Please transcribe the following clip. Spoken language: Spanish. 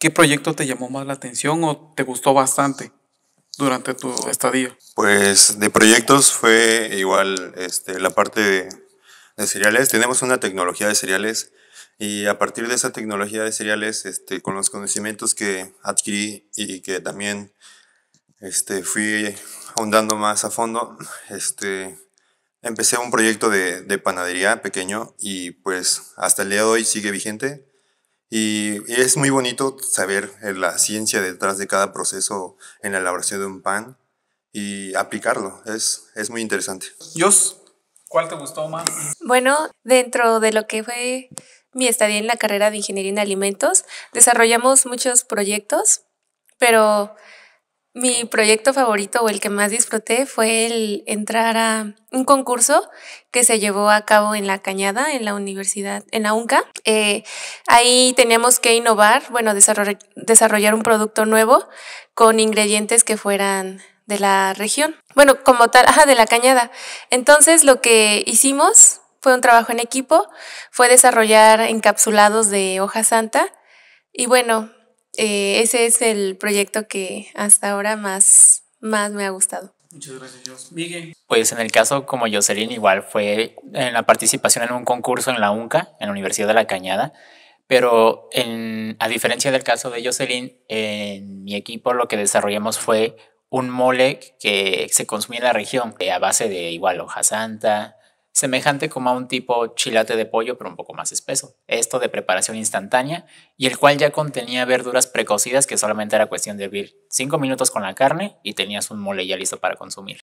¿Qué proyecto te llamó más la atención o te gustó bastante durante tu estadía? Pues de proyectos fue igual este, la parte de, cereales. Tenemos una tecnología de cereales y a partir de esa tecnología de cereales, este, con los conocimientos que adquirí y que también este, fui ahondando más a fondo, este, empecé un proyecto de, de, panadería pequeño y pues hasta el día de hoy sigue vigente. Y, es muy bonito saber eh, la ciencia detrás de cada proceso en la elaboración de un pan y aplicarlo. Es, es muy interesante. Dios, ¿cuál te gustó más? Bueno, dentro de lo que fue mi estadía en la carrera de Ingeniería en Alimentos, desarrollamos muchos proyectos, pero mi proyecto favorito o el que más disfruté fue el entrar a un concurso que se llevó a cabo en la Cañada, en la universidad, en la UNCA. Eh, ahí teníamos que innovar, bueno, desarrollar, un producto nuevo con ingredientes que fueran de la región. Bueno, como tal, de la Cañada. Entonces lo que hicimos fue un trabajo en equipo, fue desarrollar encapsulados de hoja santa y bueno, eh, ese es el proyecto que hasta ahora más, más me ha gustado. Muchas gracias, Miguel. Pues en el caso como Jocelyn, igual fue en la participación en un concurso en la UNCA, en la Universidad de La Cañada, pero a diferencia del caso de Jocelyn, en mi equipo lo que desarrollamos fue un mole que se consumía en la región, eh, a base de igual hoja santa, semejante como a un tipo chilate de pollo, pero un poco más espeso. Esto de preparación instantánea, y el cual ya contenía verduras precocidas que solamente era cuestión de hervir 5 minutos con la carne y tenías un mole ya listo para consumir.